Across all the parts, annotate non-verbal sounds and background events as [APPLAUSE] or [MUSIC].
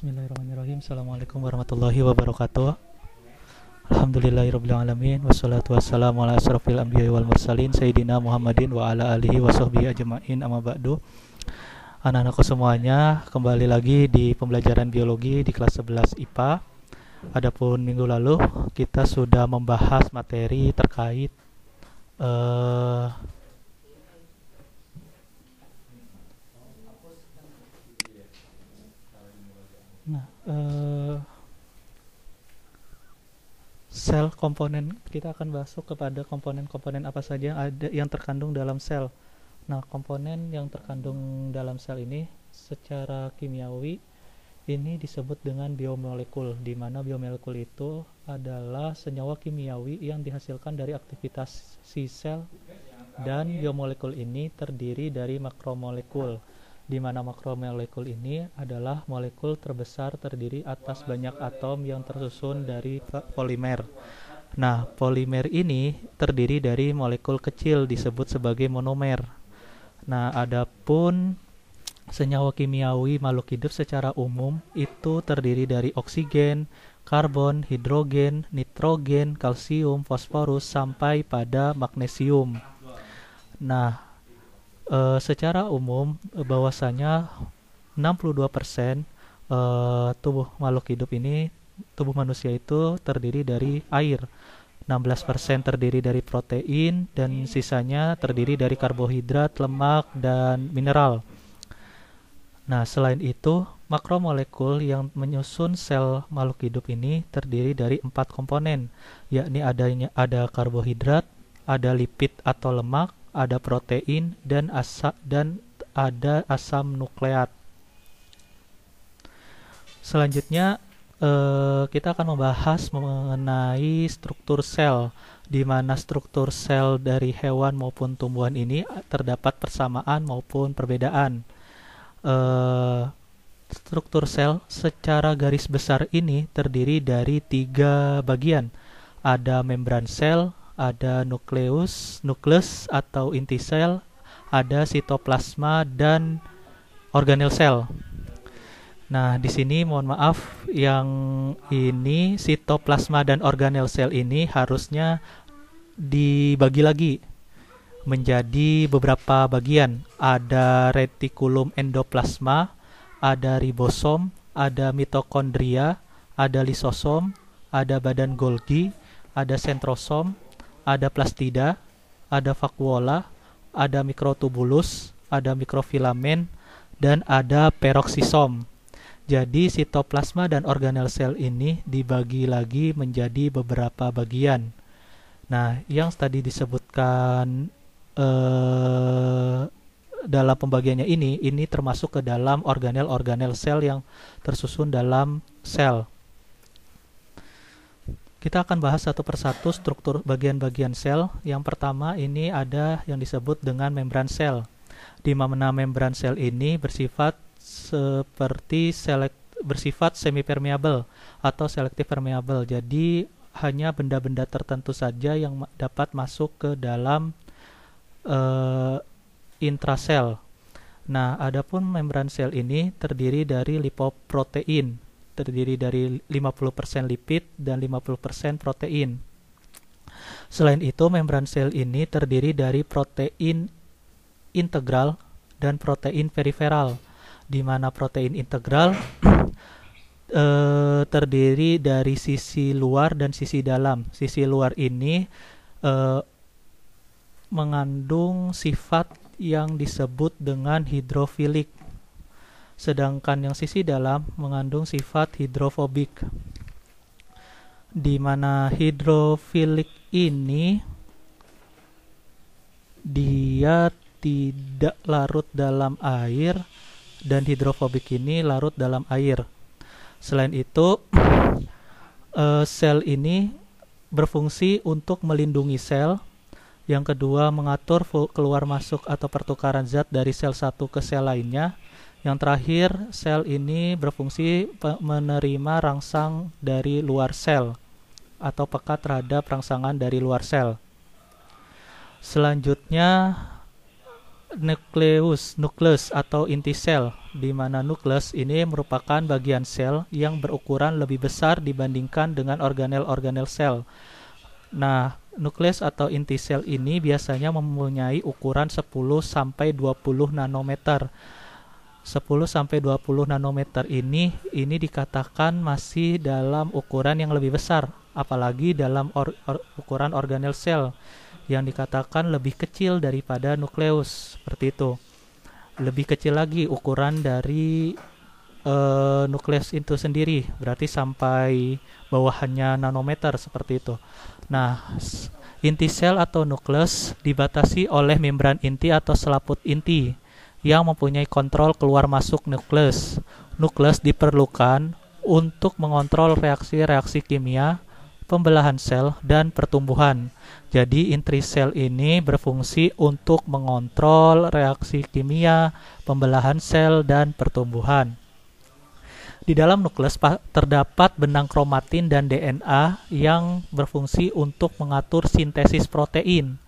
Bismillahirrahmanirrahim Assalamualaikum warahmatullahi wabarakatuh Alhamdulillahirrahmanirrahim Wassalatu wassalamu ala asrafil anbiya wal mursalin Sayyidina Muhammadin wa ala alihi wa sahbihi ajma'in amma ba'du Anak-anakku semuanya kembali lagi di pembelajaran biologi di kelas 11 IPA Adapun minggu lalu kita sudah membahas materi terkait uh, uh, sel komponen kita akan masuk kepada komponen-komponen apa saja yang ada yang terkandung dalam sel. Nah, komponen yang terkandung dalam sel ini secara kimiawi ini disebut dengan biomolekul di mana biomolekul itu adalah senyawa kimiawi yang dihasilkan dari aktivitas si sel dan biomolekul ini terdiri dari makromolekul di mana makromolekul ini adalah molekul terbesar terdiri atas banyak atom yang tersusun dari polimer. Nah, polimer ini terdiri dari molekul kecil disebut sebagai monomer. Nah, adapun senyawa kimiawi makhluk hidup secara umum itu terdiri dari oksigen, karbon, hidrogen, nitrogen, kalsium, fosforus sampai pada magnesium. Nah, uh, secara umum eh, bahwasanya 62% persen eh, tubuh makhluk hidup ini tubuh manusia itu terdiri dari air. 16% terdiri dari protein dan sisanya terdiri dari karbohidrat, lemak, dan mineral. Nah, selain itu, makromolekul yang menyusun sel makhluk hidup ini terdiri dari empat komponen, yakni adanya ada karbohidrat, ada lipid atau lemak, ada protein dan asa dan ada asam nukleat. Selanjutnya eh, kita akan membahas mengenai struktur sel di mana struktur sel dari hewan maupun tumbuhan ini terdapat persamaan maupun perbedaan. Eh, struktur sel secara garis besar ini terdiri dari tiga bagian. Ada membran sel, ada nukleus, nukleus atau inti sel, ada sitoplasma dan organel sel. Nah, di sini mohon maaf yang ini sitoplasma dan organel sel ini harusnya dibagi lagi menjadi beberapa bagian. Ada retikulum endoplasma, ada ribosom, ada mitokondria, ada lisosom, ada badan Golgi, ada sentrosom, ada plastida, ada vakuola, ada mikrotubulus, ada mikrofilamen, dan ada peroksisom. Jadi sitoplasma dan organel sel ini dibagi lagi menjadi beberapa bagian. Nah, yang tadi disebutkan eh, dalam pembagiannya ini, ini termasuk ke dalam organel-organel sel yang tersusun dalam sel. Kita akan bahas satu persatu struktur bagian-bagian sel. Yang pertama ini ada yang disebut dengan membran sel. Di mana membran sel ini bersifat seperti selek, bersifat semi permeable atau selektif permeable. Jadi hanya benda-benda tertentu saja yang dapat masuk ke dalam uh, intrasel. Nah, adapun membran sel ini terdiri dari lipoprotein terdiri dari 50% lipid dan 50% protein. Selain itu, membran sel ini terdiri dari protein integral dan protein periferal, di mana protein integral e, [CLEARS THROAT] terdiri dari sisi luar dan sisi dalam. Sisi luar ini e, mengandung sifat yang disebut dengan hidrofilik sedangkan yang sisi dalam mengandung sifat hidrofobik. Di mana hidrofilik ini dia tidak larut dalam air dan hidrofobik ini larut dalam air. Selain itu, [CLEARS THROAT] eh, sel ini berfungsi untuk melindungi sel. Yang kedua, mengatur keluar masuk atau pertukaran zat dari sel satu ke sel lainnya yang terakhir, sel ini berfungsi menerima rangsang dari luar sel atau peka terhadap rangsangan dari luar sel. Selanjutnya, nukleus, nukleus atau inti sel, di mana nukleus ini merupakan bagian sel yang berukuran lebih besar dibandingkan dengan organel-organel sel. Nah, nukleus atau inti sel ini biasanya mempunyai ukuran 10 sampai 20 nanometer 10 sampai 20 nanometer ini ini dikatakan masih dalam ukuran yang lebih besar, apalagi dalam or, or, ukuran organel sel yang dikatakan lebih kecil daripada nukleus, seperti itu. Lebih kecil lagi ukuran dari uh, nukleus itu sendiri, berarti sampai bawahannya nanometer seperti itu. Nah, inti sel atau nukleus dibatasi oleh membran inti atau selaput inti yang mempunyai kontrol keluar masuk nukleus. Nukleus diperlukan untuk mengontrol reaksi-reaksi kimia, pembelahan sel, dan pertumbuhan. Jadi, sel ini berfungsi untuk mengontrol reaksi kimia, pembelahan sel, dan pertumbuhan. Di dalam nukleus terdapat benang kromatin dan DNA yang berfungsi untuk mengatur sintesis protein.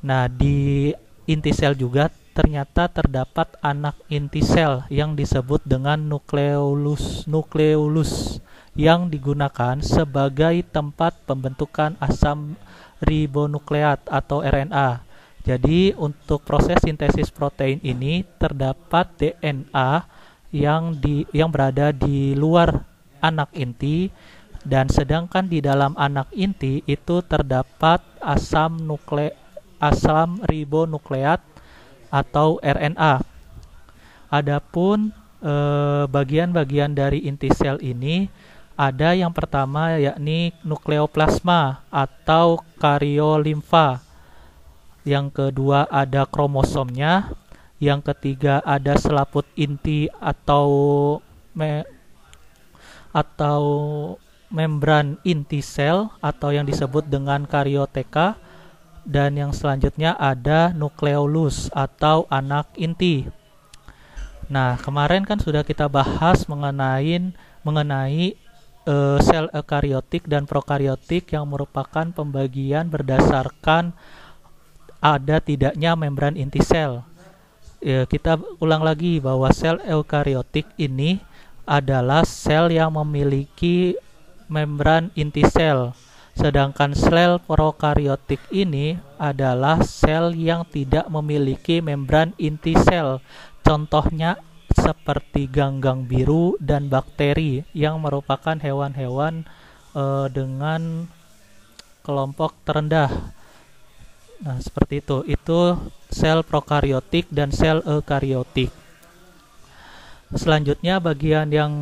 Nah, di inti sel juga ternyata terdapat anak inti sel yang disebut dengan nukleolus nukleolus yang digunakan sebagai tempat pembentukan asam ribonukleat atau RNA. Jadi untuk proses sintesis protein ini terdapat DNA yang di yang berada di luar anak inti dan sedangkan di dalam anak inti itu terdapat asam nukle asam ribonukleat atau RNA. Adapun eh, bagian-bagian eh, dari inti sel ini ada yang pertama yakni nukleoplasma atau kariolimfa. Yang kedua ada kromosomnya, yang ketiga ada selaput inti atau me atau membran inti sel atau yang disebut dengan karioteka dan yang selanjutnya ada nukleolus atau anak inti. Nah, kemarin kan sudah kita bahas mengenai mengenai e, sel eukariotik dan prokariotik yang merupakan pembagian berdasarkan ada tidaknya membran inti sel. E, kita ulang lagi bahwa sel eukariotik ini adalah sel yang memiliki membran inti sel Sedangkan sel prokariotik ini adalah sel yang tidak memiliki membran inti sel. Contohnya seperti ganggang biru dan bakteri yang merupakan hewan-hewan e, dengan kelompok terendah. Nah, seperti itu. Itu sel prokariotik dan sel eukariotik. Selanjutnya bagian yang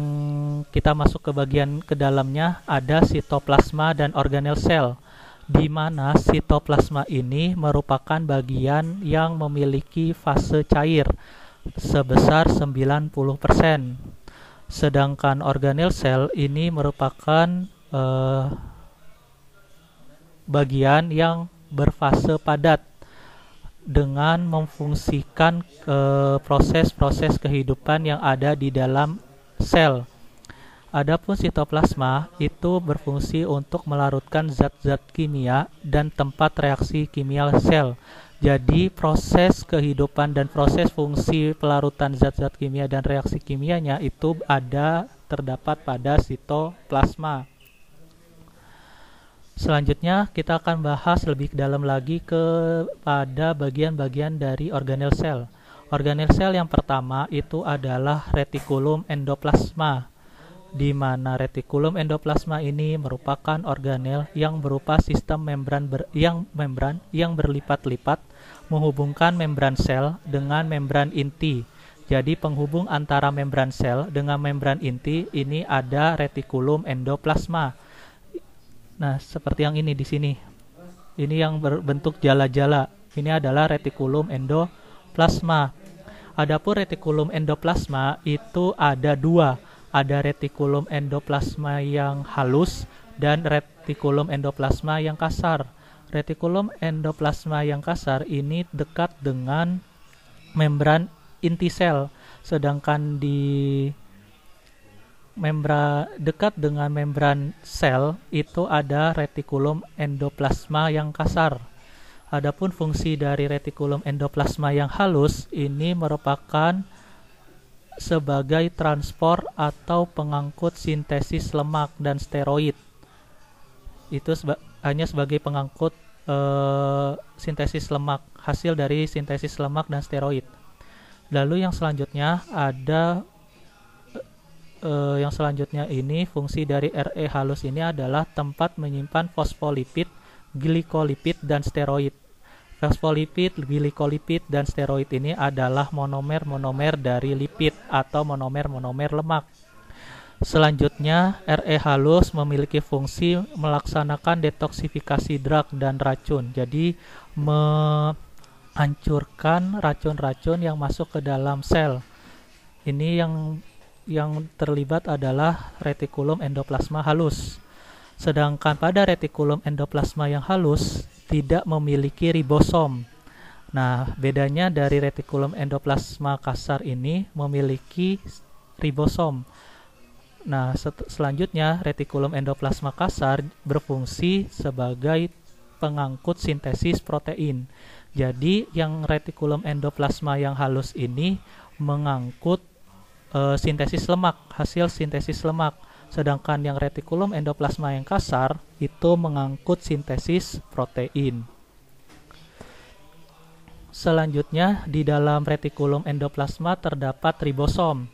kita masuk ke bagian ke dalamnya ada sitoplasma dan organel sel di mana sitoplasma ini merupakan bagian yang memiliki fase cair sebesar 90%. Sedangkan organel sel ini merupakan eh, bagian yang berfase padat dengan memfungsikan proses-proses ke, kehidupan yang ada di dalam sel. Adapun sitoplasma itu berfungsi untuk melarutkan zat-zat kimia dan tempat reaksi kimia sel. Jadi proses kehidupan dan proses fungsi pelarutan zat-zat kimia dan reaksi kimianya itu ada terdapat pada sitoplasma. Selanjutnya kita akan bahas lebih dalam lagi kepada bagian-bagian dari organel sel. Organel sel yang pertama itu adalah retikulum endoplasma di mana retikulum endoplasma ini merupakan organel yang berupa sistem membran ber, yang membran yang berlipat-lipat menghubungkan membran sel dengan membran inti. Jadi penghubung antara membran sel dengan membran inti ini ada retikulum endoplasma. Nah, seperti yang ini di sini. Ini yang berbentuk jala-jala. Ini adalah retikulum endoplasma. Adapun retikulum endoplasma itu ada dua. Ada retikulum endoplasma yang halus dan retikulum endoplasma yang kasar. Retikulum endoplasma yang kasar ini dekat dengan membran inti sel, sedangkan di membran dekat dengan membran sel itu ada retikulum endoplasma yang kasar. Adapun fungsi dari retikulum endoplasma yang halus ini merupakan sebagai transport atau pengangkut sintesis lemak dan steroid. Itu seba hanya sebagai pengangkut e, sintesis lemak, hasil dari sintesis lemak dan steroid. Lalu yang selanjutnya ada eh, yang selanjutnya ini fungsi dari RE halus ini adalah tempat menyimpan fosfolipid, glikolipid dan steroid. Fosfolipid, glikolipid, dan steroid ini adalah monomer-monomer dari lipid atau monomer-monomer lemak. Selanjutnya, RE halus memiliki fungsi melaksanakan detoksifikasi drug dan racun. Jadi, menghancurkan racun-racun yang masuk ke dalam sel. Ini yang yang terlibat adalah retikulum endoplasma halus. Sedangkan pada retikulum endoplasma yang halus tidak memiliki ribosom. Nah, bedanya dari retikulum endoplasma kasar ini memiliki ribosom. Nah, selanjutnya retikulum endoplasma kasar berfungsi sebagai pengangkut sintesis protein. Jadi, yang retikulum endoplasma yang halus ini mengangkut uh, sintesis lemak, hasil sintesis lemak. Sedangkan yang retikulum endoplasma yang kasar itu mengangkut sintesis protein. Selanjutnya di dalam retikulum endoplasma terdapat ribosom.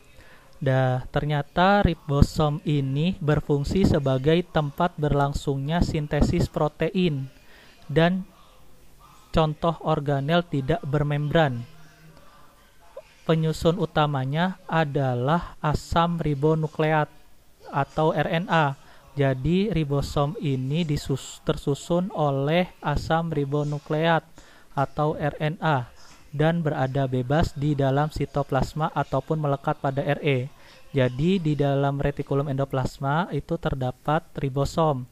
dan ternyata ribosom ini berfungsi sebagai tempat berlangsungnya sintesis protein dan contoh organel tidak bermembran penyusun utamanya adalah asam ribonukleat atau RNA. Jadi ribosom ini disus tersusun oleh asam ribonukleat atau RNA dan berada bebas di dalam sitoplasma ataupun melekat pada RE. Jadi di dalam retikulum endoplasma itu terdapat ribosom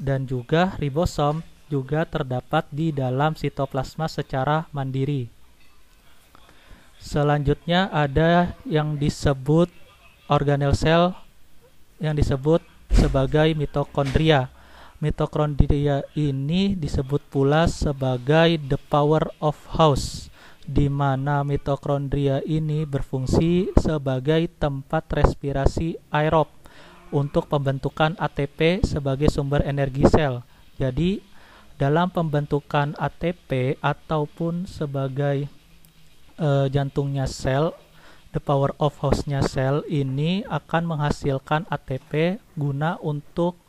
dan juga ribosom juga terdapat di dalam sitoplasma secara mandiri. Selanjutnya ada yang disebut organel sel yang disebut sebagai mitokondria. Mitokondria ini disebut pula sebagai the power of house, di mana mitokondria ini berfungsi sebagai tempat respirasi aerob untuk pembentukan ATP sebagai sumber energi sel. Jadi, dalam pembentukan ATP ataupun sebagai uh, jantungnya sel the power of hostnya sel ini akan menghasilkan ATP guna untuk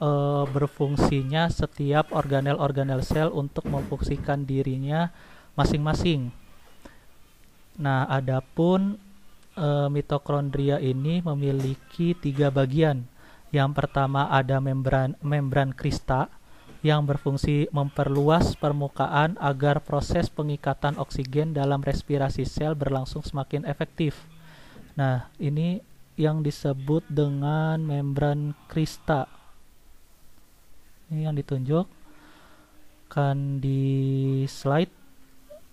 uh, berfungsinya setiap organel-organel sel untuk memfungsikan dirinya masing-masing. Nah, adapun e, mitokondria ini memiliki tiga bagian. Yang pertama ada membran membran kristal yang berfungsi memperluas permukaan agar proses pengikatan oksigen dalam respirasi sel berlangsung semakin efektif. Nah, ini yang disebut dengan membran krista. Ini yang ditunjuk kan di slide.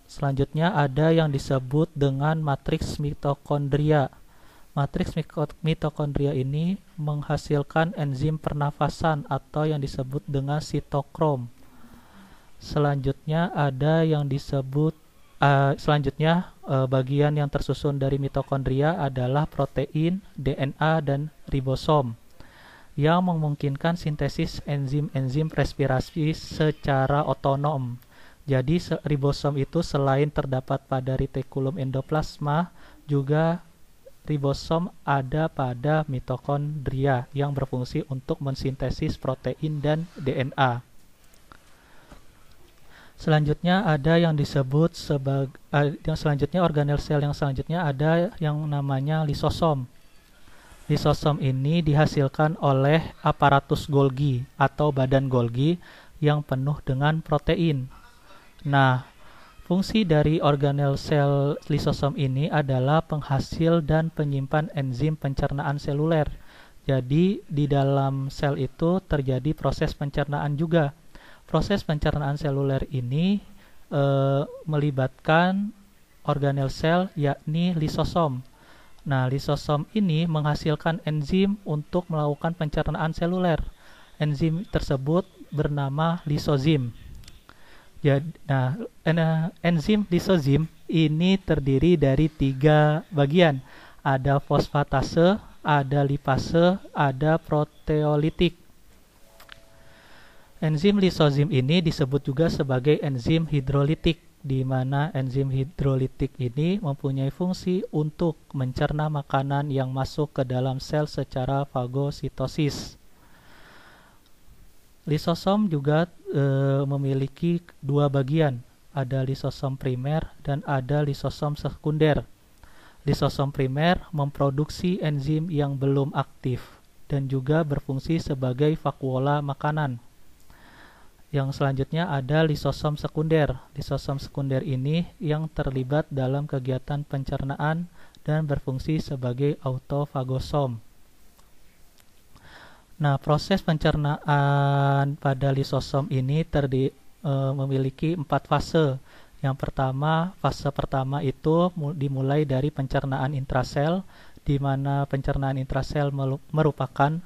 Selanjutnya ada yang disebut dengan matriks mitokondria. Matriks mitokondria ini menghasilkan enzim pernafasan atau yang disebut dengan sitokrom. Selanjutnya ada yang disebut uh, selanjutnya uh, bagian yang tersusun dari mitokondria adalah protein, DNA dan ribosom yang memungkinkan sintesis enzim-enzim respirasi secara otonom. Jadi ribosom itu selain terdapat pada retikulum endoplasma juga ribosom ada pada mitokondria yang berfungsi untuk mensintesis protein dan DNA. Selanjutnya ada yang disebut sebagai eh, yang selanjutnya organel sel yang selanjutnya ada yang namanya lisosom. Lisosom ini dihasilkan oleh aparatus Golgi atau badan Golgi yang penuh dengan protein. Nah, Fungsi dari organel sel lisosom ini adalah penghasil dan penyimpan enzim pencernaan seluler. Jadi di dalam sel itu terjadi proses pencernaan juga. Proses pencernaan seluler ini e, melibatkan organel sel yakni lisosom. Nah, lisosom ini menghasilkan enzim untuk melakukan pencernaan seluler. Enzim tersebut bernama lisozim. Jadi, ya, nah, eh, enzim lisozim ini terdiri dari tiga bagian. Ada fosfatase, ada lipase, ada proteolitik. Enzim lisozim ini disebut juga sebagai enzim hidrolitik, di mana enzim hidrolitik ini mempunyai fungsi untuk mencerna makanan yang masuk ke dalam sel secara fagositosis. Lisosom juga e, memiliki dua bagian, ada lisosom primer dan ada lisosom sekunder. Lisosom primer memproduksi enzim yang belum aktif dan juga berfungsi sebagai vakuola makanan. Yang selanjutnya ada lisosom sekunder. Lisosom sekunder ini yang terlibat dalam kegiatan pencernaan dan berfungsi sebagai autofagosom. Nah, proses pencernaan pada lisosom ini terdi, e, memiliki empat fase. Yang pertama, fase pertama itu dimulai dari pencernaan intrasel, di mana pencernaan intrasel merupakan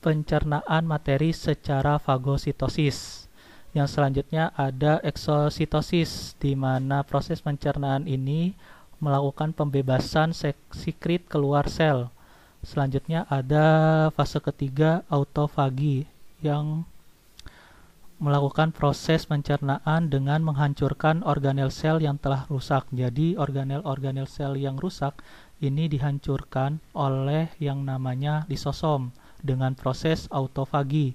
pencernaan materi secara fagositosis. Yang selanjutnya ada eksositosis, di mana proses pencernaan ini melakukan pembebasan sekret keluar sel Selanjutnya ada fase ketiga autofagi yang melakukan proses pencernaan dengan menghancurkan organel sel yang telah rusak. Jadi organel-organel sel yang rusak ini dihancurkan oleh yang namanya lisosom dengan proses autofagi.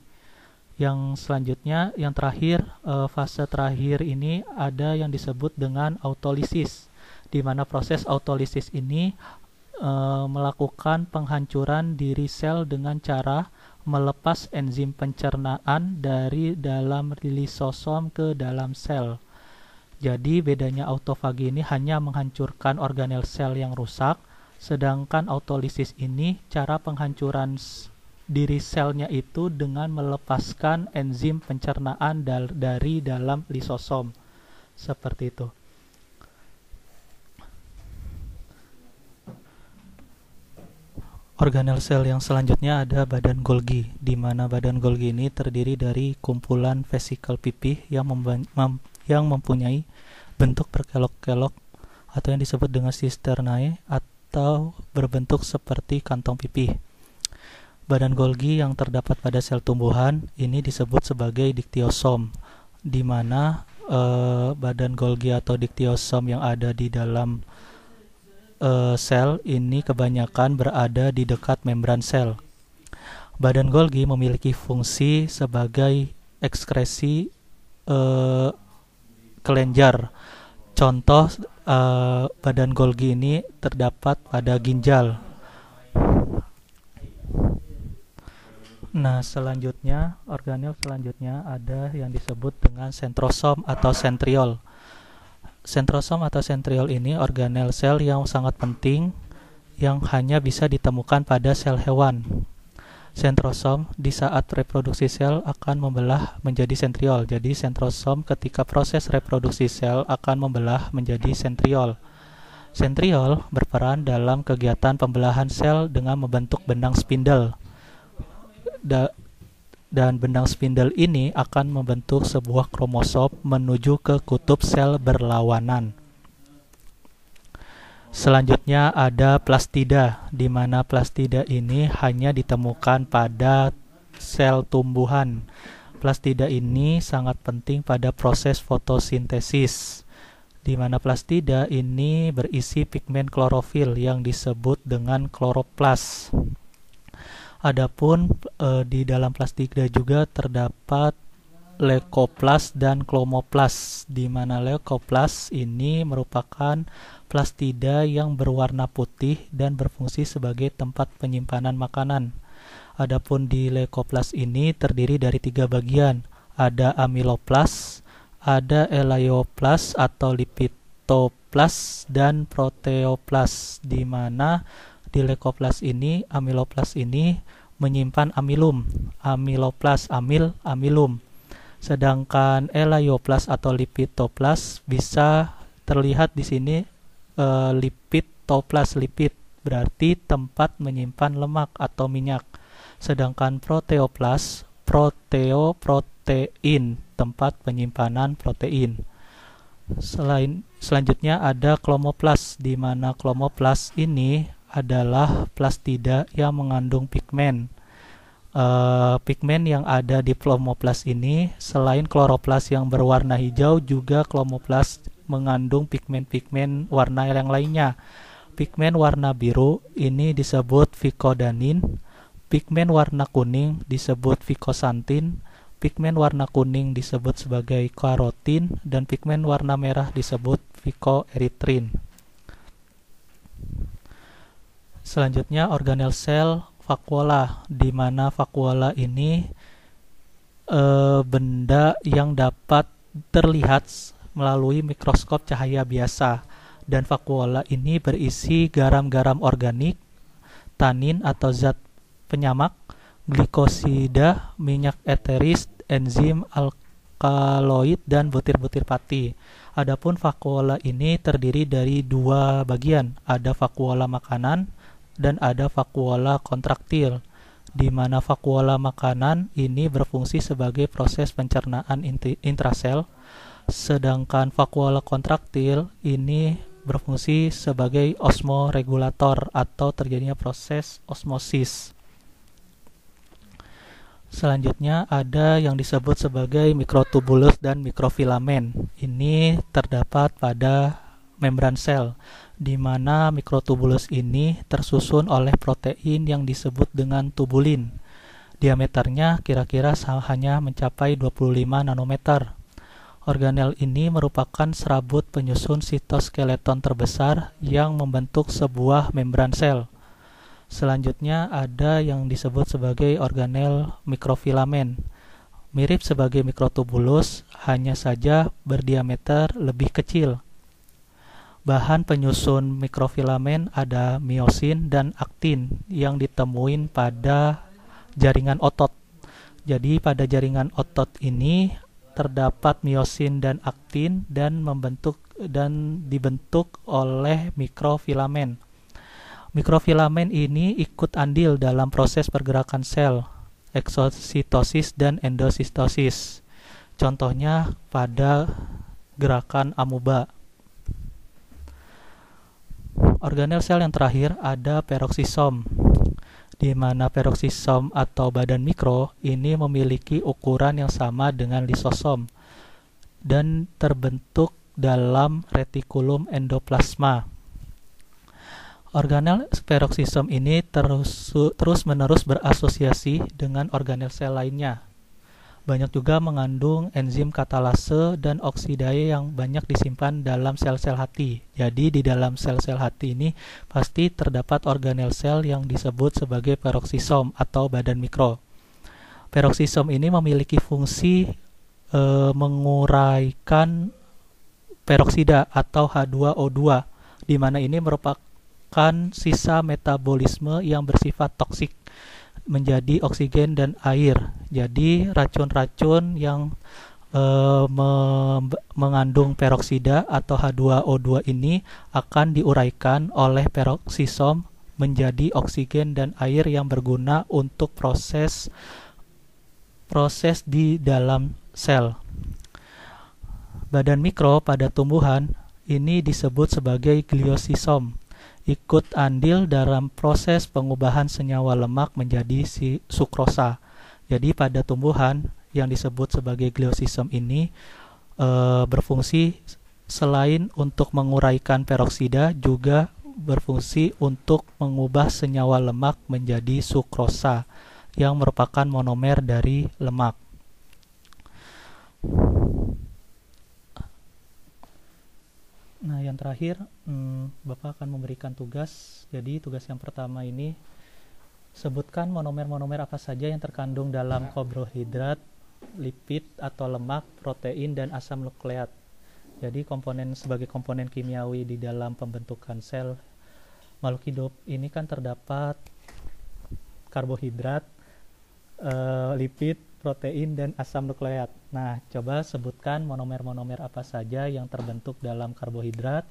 Yang selanjutnya, yang terakhir, eh, fase terakhir ini ada yang disebut dengan autolisis, di mana proses autolisis ini e, melakukan penghancuran diri sel dengan cara melepas enzim pencernaan dari dalam lisosom ke dalam sel. Jadi bedanya autofagi ini hanya menghancurkan organel sel yang rusak, sedangkan autolisis ini cara penghancuran diri selnya itu dengan melepaskan enzim pencernaan dal dari dalam lisosom. Seperti itu. organel sel yang selanjutnya ada badan Golgi, di mana badan Golgi ini terdiri dari kumpulan vesikel pipih yang, mem yang mempunyai bentuk berkelok-kelok atau yang disebut dengan cisternae atau berbentuk seperti kantong pipih. Badan Golgi yang terdapat pada sel tumbuhan ini disebut sebagai diktiosom, di mana eh, badan Golgi atau diktiosom yang ada di dalam uh, sel ini kebanyakan berada di dekat membran sel. Badan Golgi memiliki fungsi sebagai ekskresi uh, kelenjar. Contoh uh, badan Golgi ini terdapat pada ginjal. Nah, selanjutnya organel selanjutnya ada yang disebut dengan sentrosom atau sentriol. Sentrosom atau sentriol ini organel sel yang sangat penting yang hanya bisa ditemukan pada sel hewan. Sentrosom di saat reproduksi sel akan membelah menjadi sentriol. Jadi sentrosom ketika proses reproduksi sel akan membelah menjadi sentriol. Sentriol berperan dalam kegiatan pembelahan sel dengan membentuk benang spindle. Da dan benang spindle ini akan membentuk sebuah kromosom menuju ke kutub sel berlawanan. Selanjutnya ada plastida, di mana plastida ini hanya ditemukan pada sel tumbuhan. Plastida ini sangat penting pada proses fotosintesis, di mana plastida ini berisi pigmen klorofil yang disebut dengan kloroplas. Adapun e, di dalam plastida juga terdapat leukoplas dan klomoplas di mana leukoplas ini merupakan plastida yang berwarna putih dan berfungsi sebagai tempat penyimpanan makanan. Adapun di leukoplas ini terdiri dari tiga bagian, ada amiloplas, ada elaioplas atau lipitoplas dan proteoplas di mana di lekoplas ini, amiloplas ini menyimpan amilum, amiloplas, amil, amilum. Sedangkan elaioplas atau lipitoplas bisa terlihat di sini e, lipitoplas lipid berarti tempat menyimpan lemak atau minyak. Sedangkan proteoplas proteo protein tempat penyimpanan protein. Selain selanjutnya ada klomoplas di mana klomoplas ini adalah plastida yang mengandung pigmen. Uh, pigmen yang ada di plomoplas ini selain kloroplas yang berwarna hijau juga klomoplas mengandung pigmen-pigmen warna yang lainnya. Pigmen warna biru ini disebut vicodanin, pigmen warna kuning disebut vicosantin, pigmen warna kuning disebut sebagai karotin dan pigmen warna merah disebut vicoeritrin. Selanjutnya organel sel vakuola, di mana vakuola ini e, benda yang dapat terlihat melalui mikroskop cahaya biasa dan vakuola ini berisi garam-garam organik, tanin atau zat penyamak, glikosida, minyak eteris, enzim alkaloid dan butir-butir pati. Adapun vakuola ini terdiri dari dua bagian, ada vakuola makanan dan ada vakuola kontraktil, di mana vakuola makanan ini berfungsi sebagai proses pencernaan intrasel, sedangkan vakuola kontraktil ini berfungsi sebagai osmoregulator atau terjadinya proses osmosis. Selanjutnya ada yang disebut sebagai mikrotubulus dan mikrofilamen. Ini terdapat pada membran sel, di mana mikrotubulus ini tersusun oleh protein yang disebut dengan tubulin. Diameternya kira-kira hanya mencapai 25 nanometer. Organel ini merupakan serabut penyusun sitoskeleton terbesar yang membentuk sebuah membran sel. Selanjutnya ada yang disebut sebagai organel mikrofilamen. Mirip sebagai mikrotubulus, hanya saja berdiameter lebih kecil. Bahan penyusun mikrofilamen ada miosin dan aktin yang ditemuin pada jaringan otot. Jadi pada jaringan otot ini terdapat miosin dan aktin dan membentuk dan dibentuk oleh mikrofilamen. Mikrofilamen ini ikut andil dalam proses pergerakan sel, eksositosis dan endositosis. Contohnya pada gerakan amuba organel sel yang terakhir ada peroksisom, di mana peroksisom atau badan mikro ini memiliki ukuran yang sama dengan lisosom dan terbentuk dalam retikulum endoplasma. Organel peroksisom ini terus terus-menerus berasosiasi dengan organel sel lainnya banyak juga mengandung enzim katalase dan oksidase yang banyak disimpan dalam sel-sel hati. Jadi di dalam sel-sel hati ini pasti terdapat organel sel yang disebut sebagai peroksisom atau badan mikro. Peroksisom ini memiliki fungsi e, menguraikan peroksida atau H2O2 di mana ini merupakan sisa metabolisme yang bersifat toksik menjadi oksigen dan air. Jadi racun-racun yang eh, me- mengandung peroksida atau H2O2 ini akan diuraikan oleh peroksisom menjadi oksigen dan air yang berguna untuk proses proses di dalam sel. Badan mikro pada tumbuhan ini disebut sebagai gliosisom ikut andil dalam proses pengubahan senyawa lemak menjadi si sukrosa. Jadi pada tumbuhan yang disebut sebagai gliosisem ini e, berfungsi selain untuk menguraikan peroksida juga berfungsi untuk mengubah senyawa lemak menjadi sukrosa yang merupakan monomer dari lemak. Nah, yang terakhir, hmm, Bapak akan memberikan tugas. Jadi, tugas yang pertama ini sebutkan monomer-monomer apa saja yang terkandung dalam nah. karbohidrat, lipid atau lemak, protein dan asam nukleat. Jadi, komponen sebagai komponen kimiawi di dalam pembentukan sel makhluk hidup ini kan terdapat karbohidrat, eh, lipid, protein, dan asam nukleat. Nah, coba sebutkan monomer-monomer apa saja yang terbentuk dalam karbohidrat,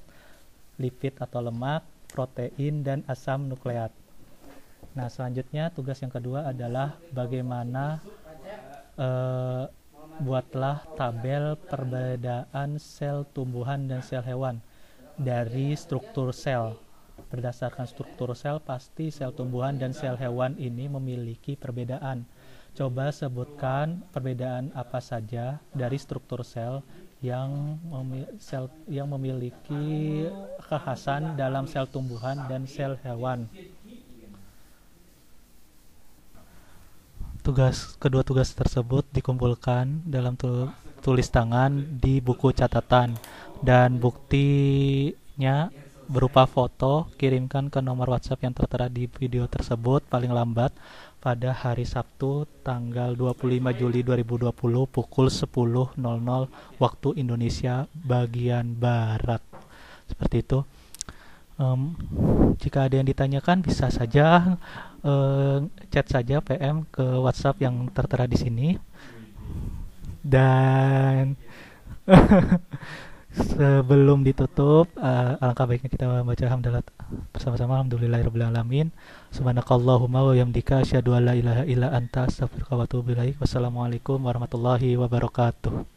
lipid atau lemak, protein, dan asam nukleat. Nah, selanjutnya tugas yang kedua adalah bagaimana eh, buatlah tabel perbedaan sel tumbuhan dan sel hewan dari struktur sel. Berdasarkan struktur sel, pasti sel tumbuhan dan sel hewan ini memiliki perbedaan Coba sebutkan perbedaan apa saja dari struktur sel yang sel yang memiliki kekhasan dalam sel tumbuhan dan sel hewan. Tugas kedua tugas tersebut dikumpulkan dalam tu, tulis tangan di buku catatan dan buktinya berupa foto kirimkan ke nomor WhatsApp yang tertera di video tersebut paling lambat pada hari Sabtu tanggal 25 Juli 2020 pukul 10.00 waktu Indonesia bagian barat. Seperti itu. Um, jika ada yang ditanyakan bisa saja uh, chat saja PM ke WhatsApp yang tertera di sini. Dan [LAUGHS] sebelum ditutup uh, alangkah baiknya kita membaca hamdalah bersama-sama alhamdulillahirabbil alamin. Subhanakallahumma wa yamdika asyhadu an la ilaha illa anta astaghfiruka wa atubu ilaik. Wassalamualaikum warahmatullahi wabarakatuh.